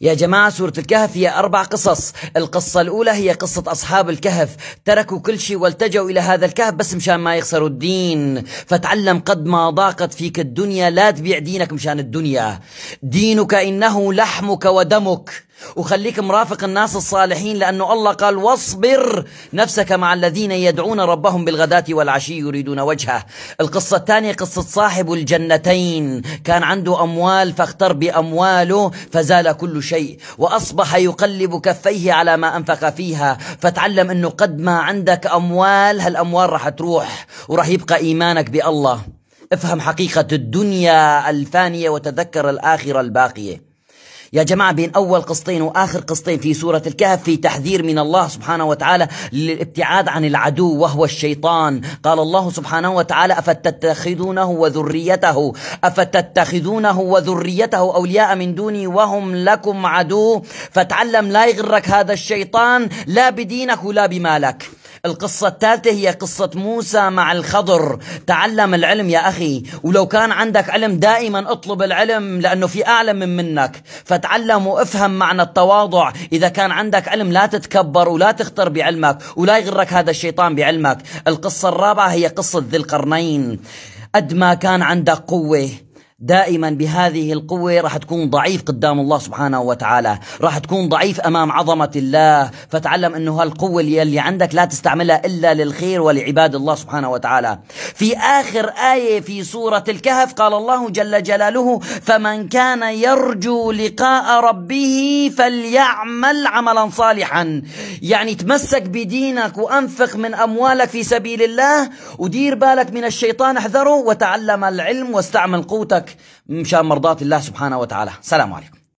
يا جماعة سورة الكهف هي أربع قصص القصة الأولى هي قصة أصحاب الكهف تركوا كل شيء والتجوا إلى هذا الكهف بس مشان ما يخسروا الدين فتعلم قد ما ضاقت فيك الدنيا لا تبيع دينك مشان الدنيا دينك إنه لحمك ودمك وخليك مرافق الناس الصالحين لأنه الله قال واصبر نفسك مع الذين يدعون ربهم بالغداة والعشي يريدون وجهه القصة الثانية قصة صاحب الجنتين كان عنده أموال فاختر بأمواله فزال كل شيء وأصبح يقلب كفيه على ما أنفق فيها فتعلم أنه قد ما عندك أموال هالأموال رح تروح ورح يبقى إيمانك بالله افهم حقيقة الدنيا الفانية وتذكر الآخرة الباقية يا جماعة بين أول قسطين وآخر قسطين في سورة الكهف في تحذير من الله سبحانه وتعالى للابتعاد عن العدو وهو الشيطان قال الله سبحانه وتعالى أفتتخذونه وذريته أفتتخذونه وذريته أولياء من دوني وهم لكم عدو فتعلم لا يغرك هذا الشيطان لا بدينك ولا بمالك القصة الثالثة هي قصة موسى مع الخضر تعلم العلم يا أخي ولو كان عندك علم دائما اطلب العلم لأنه في أعلم من منك فتعلم وافهم معنى التواضع إذا كان عندك علم لا تتكبر ولا تختر بعلمك ولا يغرك هذا الشيطان بعلمك القصة الرابعة هي قصة ذي القرنين قد ما كان عندك قوة دائما بهذه القوة راح تكون ضعيف قدام الله سبحانه وتعالى راح تكون ضعيف أمام عظمة الله فتعلم أنه هالقوة اللي, اللي عندك لا تستعملها إلا للخير ولعباد الله سبحانه وتعالى في آخر آية في سورة الكهف قال الله جل جلاله فمن كان يرجو لقاء ربه فليعمل عملا صالحا يعني تمسك بدينك وأنفق من أموالك في سبيل الله ودير بالك من الشيطان احذره وتعلم العلم واستعمل قوتك مشان مرضاة الله سبحانه وتعالى سلام عليكم